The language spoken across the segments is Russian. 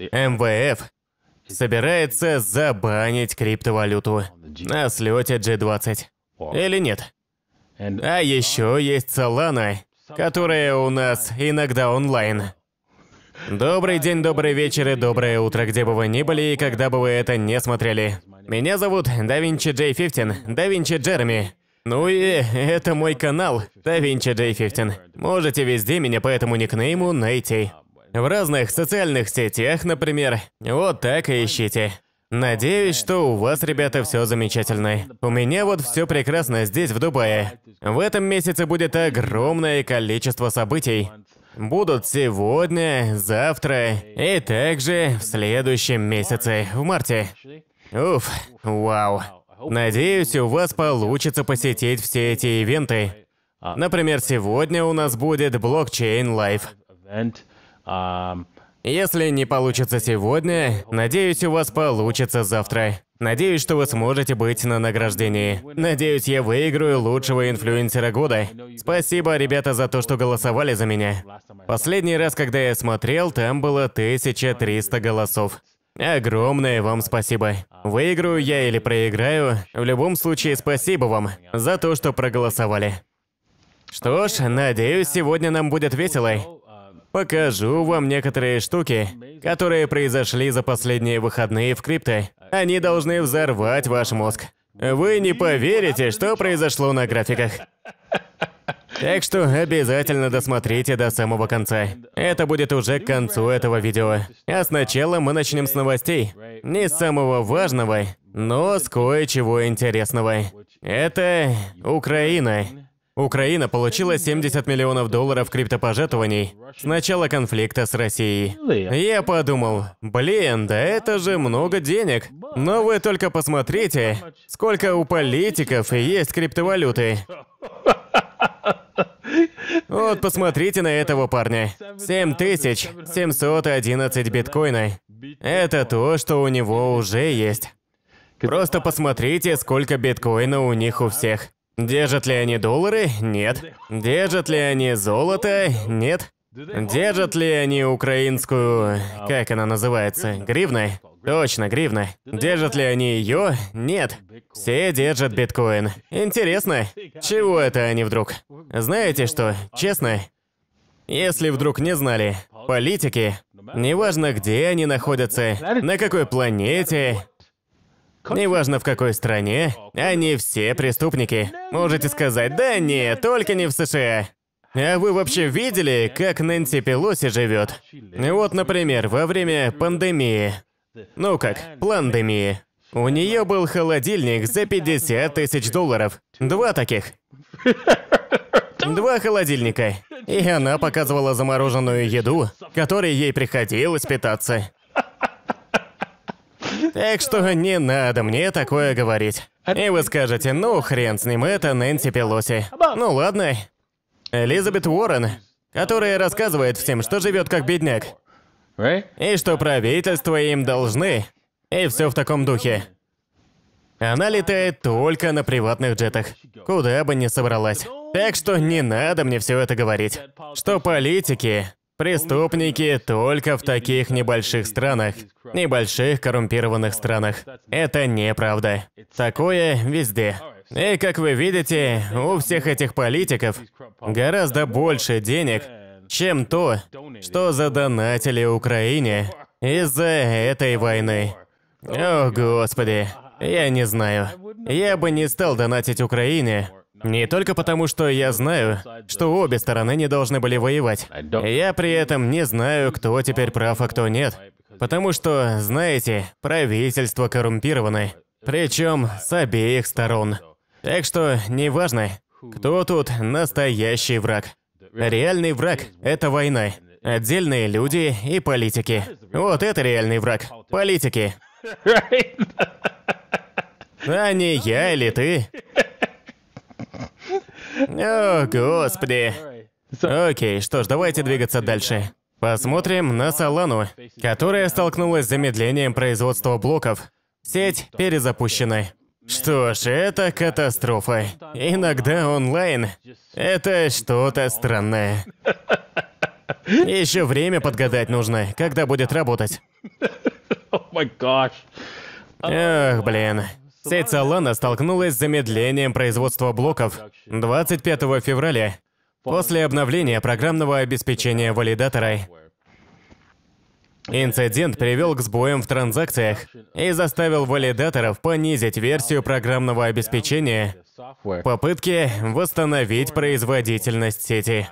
МВФ собирается забанить криптовалюту на слете G20. Или нет? А еще есть Solana, которая у нас иногда онлайн. Добрый день, добрый вечер и доброе утро, где бы вы ни были и когда бы вы это не смотрели. Меня зовут Da Vinci J15, Da Vinci Ну и это мой канал, Da Vinci J15. Можете везде меня по этому никнейму найти. В разных социальных сетях, например. Вот так и ищите. Надеюсь, что у вас, ребята, все замечательно. У меня вот все прекрасно здесь, в Дубае. В этом месяце будет огромное количество событий. Будут сегодня, завтра и также в следующем месяце, в марте. Уф, вау. Надеюсь, у вас получится посетить все эти ивенты. Например, сегодня у нас будет блокчейн лайф. Если не получится сегодня, надеюсь, у вас получится завтра. Надеюсь, что вы сможете быть на награждении. Надеюсь, я выиграю лучшего инфлюенсера года. Спасибо, ребята, за то, что голосовали за меня. Последний раз, когда я смотрел, там было 1300 голосов. Огромное вам спасибо. Выиграю я или проиграю, в любом случае спасибо вам за то, что проголосовали. Что ж, надеюсь, сегодня нам будет весело покажу вам некоторые штуки, которые произошли за последние выходные в крипто. Они должны взорвать ваш мозг. Вы не поверите, что произошло на графиках. Так что обязательно досмотрите до самого конца. Это будет уже к концу этого видео. А сначала мы начнем с новостей. Не с самого важного, но с кое-чего интересного. Это Украина. Украина получила 70 миллионов долларов криптопожертвований с начала конфликта с Россией. Я подумал, блин, да это же много денег. Но вы только посмотрите, сколько у политиков есть криптовалюты. Вот посмотрите на этого парня. 7711 биткоина. Это то, что у него уже есть. Просто посмотрите, сколько биткоина у них у всех. Держат ли они доллары? Нет. Держат ли они золото? Нет. Держат ли они украинскую... Как она называется? Гривны? Точно, гривны. Держат ли они ее? Нет. Все держат биткоин. Интересно, чего это они вдруг? Знаете что, честно, если вдруг не знали, политики, неважно где они находятся, на какой планете, Неважно в какой стране, они все преступники. Можете сказать, да нет, только не в США. А вы вообще видели, как Нэнси Пелоси живет? Вот, например, во время пандемии. Ну как, пландемии. У нее был холодильник за 50 тысяч долларов. Два таких. Два холодильника. И она показывала замороженную еду, которой ей приходилось питаться. Так что не надо мне такое говорить. И вы скажете, ну хрен с ним, это Нэнси Пелоси. Ну ладно. Элизабет Уоррен, которая рассказывает всем, что живет как бедняк. И что правительство им должны. И все в таком духе. Она летает только на приватных джетах, куда бы ни собралась. Так что не надо мне все это говорить. Что политики Преступники только в таких небольших странах, небольших коррумпированных странах. Это неправда. Такое везде. И как вы видите, у всех этих политиков гораздо больше денег, чем то, что задонатили Украине из-за этой войны. О, Господи, я не знаю. Я бы не стал донатить Украине, не только потому, что я знаю, что обе стороны не должны были воевать. Я при этом не знаю, кто теперь прав, а кто нет. Потому что, знаете, правительство коррумпированы. Причем с обеих сторон. Так что неважно, кто тут настоящий враг. Реальный враг – это война. Отдельные люди и политики. Вот это реальный враг. Политики. А не я или ты. О, господи. Окей, что ж, давайте двигаться дальше. Посмотрим на Солану, которая столкнулась с замедлением производства блоков. Сеть перезапущена. Что ж, это катастрофа. Иногда онлайн – это что-то странное. Еще время подгадать нужно, когда будет работать. Ох, блин. Сеть Solana столкнулась с замедлением производства блоков 25 февраля после обновления программного обеспечения валидатора. Инцидент привел к сбоям в транзакциях и заставил валидаторов понизить версию программного обеспечения в попытке восстановить производительность сети.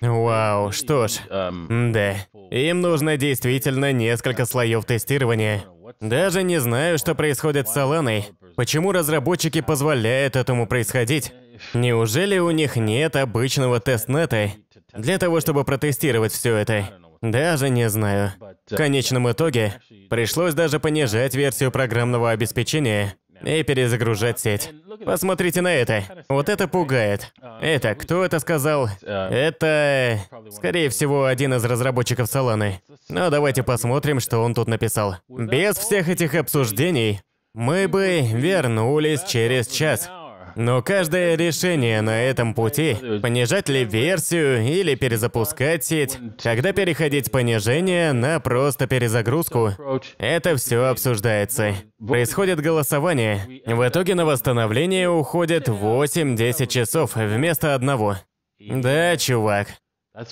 Вау, что ж, да. Им нужно действительно несколько слоев тестирования. Даже не знаю, что происходит с Соланой. Почему разработчики позволяют этому происходить? Неужели у них нет обычного тестнета для того, чтобы протестировать все это? Даже не знаю. В конечном итоге пришлось даже понижать версию программного обеспечения, и перезагружать сеть. Посмотрите на это. Вот это пугает. Это, кто это сказал? Это, скорее всего, один из разработчиков Соланы. Но давайте посмотрим, что он тут написал. Без всех этих обсуждений мы бы вернулись через час. Но каждое решение на этом пути, понижать ли версию или перезапускать сеть, когда переходить понижение на просто перезагрузку, это все обсуждается. Происходит голосование. В итоге на восстановление уходит 8-10 часов вместо одного. Да, чувак.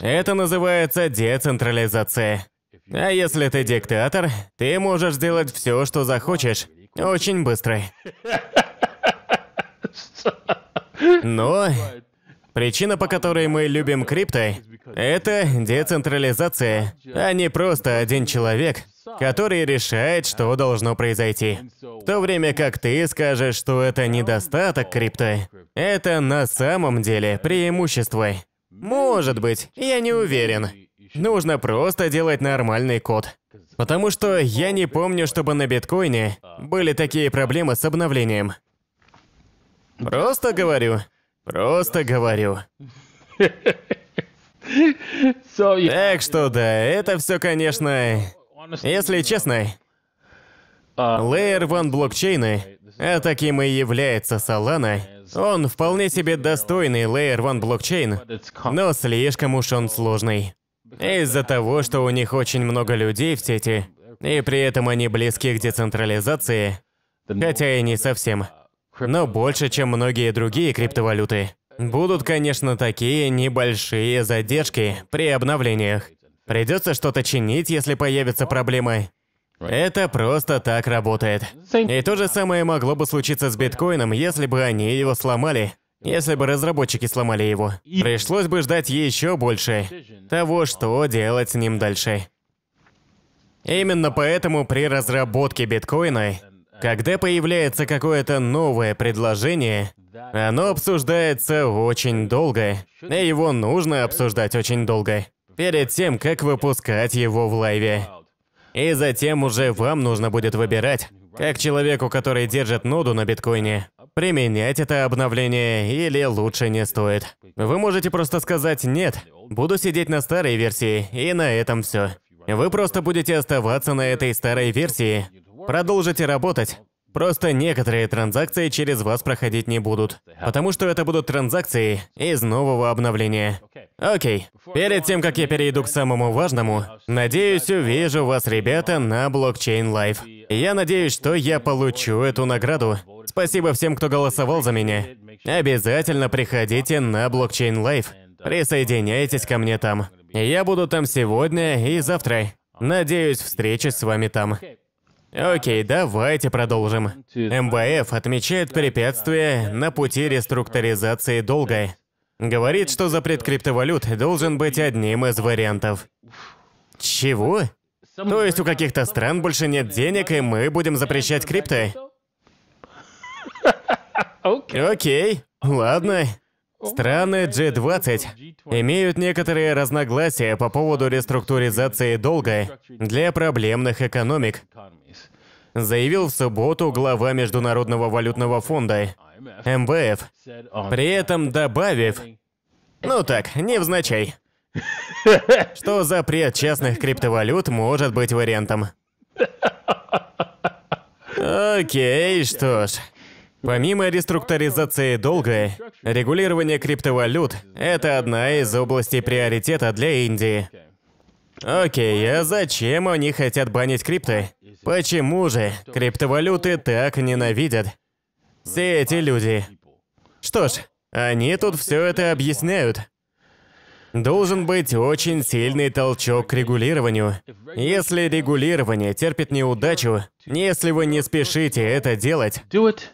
Это называется децентрализация. А если ты диктатор, ты можешь сделать все, что захочешь, очень быстро. Но ну, причина, по которой мы любим крипто, это децентрализация, а не просто один человек, который решает, что должно произойти. В то время как ты скажешь, что это недостаток крипто, это на самом деле преимущество. Может быть, я не уверен. Нужно просто делать нормальный код. Потому что я не помню, чтобы на биткоине были такие проблемы с обновлением. Просто говорю. Просто говорю. Так что да, это все, конечно, если честно, а. Лейер Ван блокчейны, а таким и является Solana, он вполне себе достойный Layer One блокчейн, но слишком уж он сложный. Из-за того, что у них очень много людей в сети, и при этом они близки к децентрализации, хотя и не совсем но больше, чем многие другие криптовалюты. Будут, конечно, такие небольшие задержки при обновлениях. Придется что-то чинить, если появятся проблемы. Это просто так работает. И то же самое могло бы случиться с биткоином, если бы они его сломали. Если бы разработчики сломали его. Пришлось бы ждать еще больше того, что делать с ним дальше. Именно поэтому при разработке биткоина когда появляется какое-то новое предложение, оно обсуждается очень долго, и его нужно обсуждать очень долго, перед тем, как выпускать его в лайве. И затем уже вам нужно будет выбирать, как человеку, который держит ноду на биткоине, применять это обновление или лучше не стоит. Вы можете просто сказать «нет», буду сидеть на старой версии, и на этом все. Вы просто будете оставаться на этой старой версии, Продолжите работать. Просто некоторые транзакции через вас проходить не будут, потому что это будут транзакции из нового обновления. Окей, перед тем, как я перейду к самому важному, надеюсь, увижу вас, ребята, на блокчейн лайф. Я надеюсь, что я получу эту награду. Спасибо всем, кто голосовал за меня. Обязательно приходите на блокчейн лайф. Присоединяйтесь ко мне там. Я буду там сегодня и завтра. Надеюсь, встречусь с вами там. Окей, давайте продолжим. МВФ отмечает препятствия на пути реструктуризации долга. Говорит, что запрет криптовалют должен быть одним из вариантов. Чего? То есть у каких-то стран больше нет денег, и мы будем запрещать крипты? Окей, ладно. Страны G20 имеют некоторые разногласия по поводу реструктуризации долга для проблемных экономик, заявил в субботу глава Международного валютного фонда МВФ, при этом добавив, ну так, невзначай, что запрет частных криптовалют может быть вариантом. Окей, что ж. Помимо реструктуризации долга, регулирование криптовалют – это одна из областей приоритета для Индии. Окей, а зачем они хотят банить крипты? Почему же криптовалюты так ненавидят? Все эти люди. Что ж, они тут все это объясняют. Должен быть очень сильный толчок к регулированию. Если регулирование терпит неудачу, если вы не спешите это делать,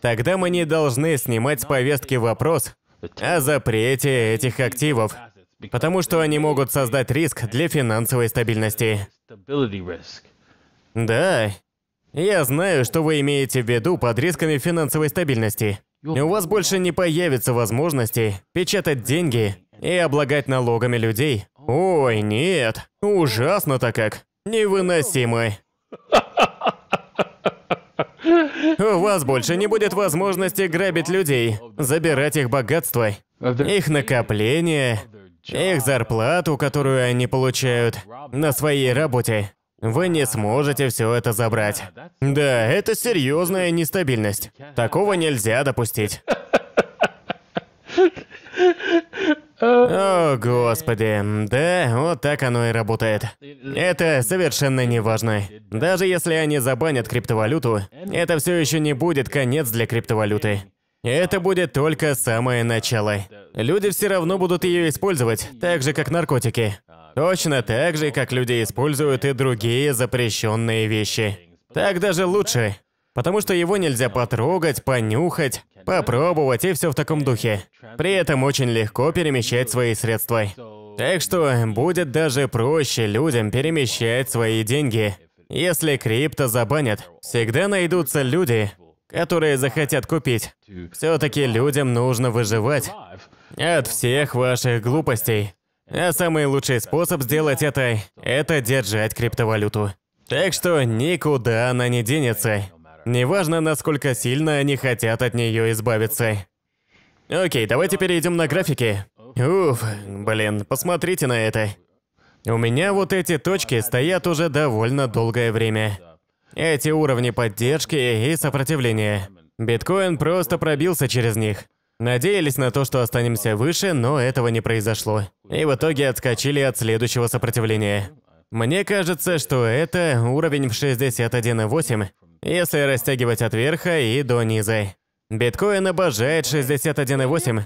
тогда мы не должны снимать с повестки вопрос о запрете этих активов, потому что они могут создать риск для финансовой стабильности. Да, я знаю, что вы имеете в виду под рисками финансовой стабильности. У вас больше не появится возможности печатать деньги и облагать налогами людей. Ой, нет, ужасно-то как. Невыносимо. У вас больше не будет возможности грабить людей, забирать их богатство, их накопления, их зарплату, которую они получают на своей работе. Вы не сможете все это забрать. Да, это серьезная нестабильность. Такого нельзя допустить. О, господи. Да, вот так оно и работает. Это совершенно не важно. Даже если они забанят криптовалюту, это все еще не будет конец для криптовалюты. Это будет только самое начало. Люди все равно будут ее использовать, так же как наркотики. Точно так же, как люди используют и другие запрещенные вещи. Так даже лучше потому что его нельзя потрогать, понюхать, попробовать и все в таком духе. При этом очень легко перемещать свои средства. Так что будет даже проще людям перемещать свои деньги. Если крипто забанят, всегда найдутся люди, которые захотят купить. Все-таки людям нужно выживать от всех ваших глупостей. А самый лучший способ сделать это – это держать криптовалюту. Так что никуда она не денется. Неважно, насколько сильно они хотят от нее избавиться. Окей, давайте перейдем на графики. Уф, блин, посмотрите на это. У меня вот эти точки стоят уже довольно долгое время. Эти уровни поддержки и сопротивления. Биткоин просто пробился через них. Надеялись на то, что останемся выше, но этого не произошло. И в итоге отскочили от следующего сопротивления. Мне кажется, что это уровень в 61.8, если растягивать от верха и до низа. Биткоин обожает 61,8.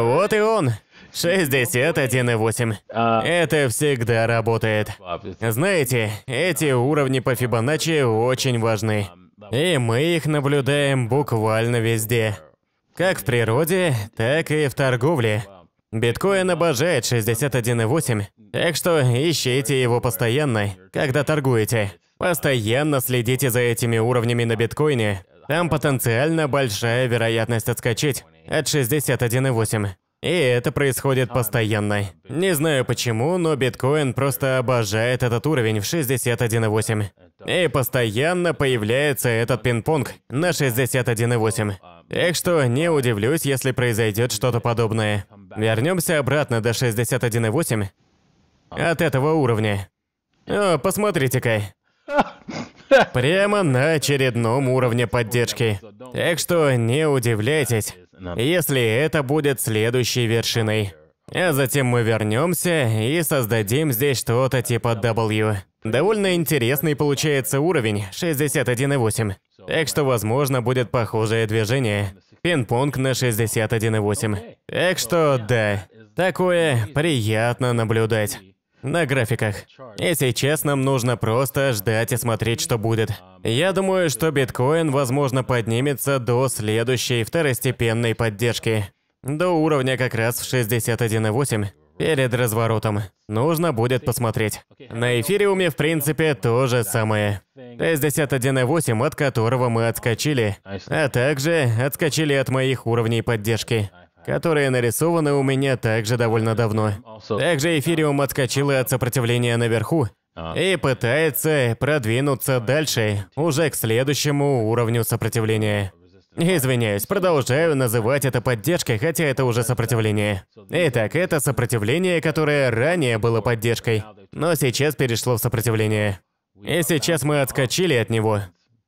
Вот и он. 61,8. А. Это всегда работает. Знаете, эти уровни по Фибоначчи очень важны. И мы их наблюдаем буквально везде. Как в природе, так и в торговле. Биткоин обожает 61,8, так что ищите его постоянно, когда торгуете. Постоянно следите за этими уровнями на биткоине. Там потенциально большая вероятность отскочить от 61,8. И это происходит постоянно. Не знаю почему, но биткоин просто обожает этот уровень в 61.8. И постоянно появляется этот пинг-понг на 61.8. Так что не удивлюсь, если произойдет что-то подобное. Вернемся обратно до 61.8 от этого уровня. О, посмотрите-ка. Прямо на очередном уровне поддержки. Так что не удивляйтесь, если это будет следующей вершиной. А затем мы вернемся и создадим здесь что-то типа W. Довольно интересный получается уровень, 61,8. Так что, возможно, будет похожее движение. Пинг-понг на 61,8. Так что, да, такое приятно наблюдать на графиках. Если честно, нам нужно просто ждать и смотреть, что будет. Я думаю, что биткоин, возможно, поднимется до следующей второстепенной поддержки. До уровня как раз в 61,8. Перед разворотом. Нужно будет посмотреть. На эфириуме, в принципе, то же самое. 61,8, от которого мы отскочили. А также отскочили от моих уровней поддержки которые нарисованы у меня также довольно давно. Также эфириум отскочила от сопротивления наверху и пытается продвинуться дальше, уже к следующему уровню сопротивления. Извиняюсь, продолжаю называть это поддержкой, хотя это уже сопротивление. Итак, это сопротивление, которое ранее было поддержкой, но сейчас перешло в сопротивление. И сейчас мы отскочили от него.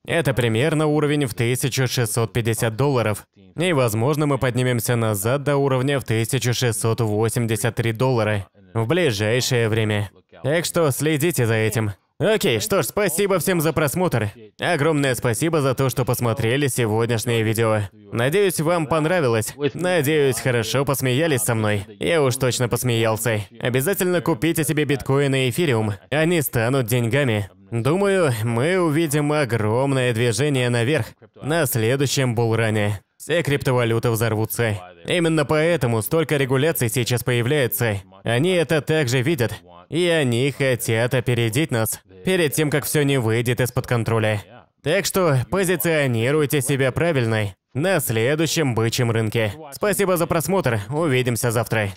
Это примерно уровень в 1650 долларов. И, возможно, мы поднимемся назад до уровня в 1683 доллара в ближайшее время. Так что следите за этим. Окей, что ж, спасибо всем за просмотр. Огромное спасибо за то, что посмотрели сегодняшнее видео. Надеюсь, вам понравилось. Надеюсь, хорошо посмеялись со мной. Я уж точно посмеялся. Обязательно купите себе биткоин и эфириум. Они станут деньгами. Думаю, мы увидим огромное движение наверх на следующем булране. Все криптовалюты взорвутся. Именно поэтому столько регуляций сейчас появляется. Они это также видят, и они хотят опередить нас перед тем, как все не выйдет из-под контроля. Так что позиционируйте себя правильной на следующем бычьем рынке. Спасибо за просмотр, увидимся завтра.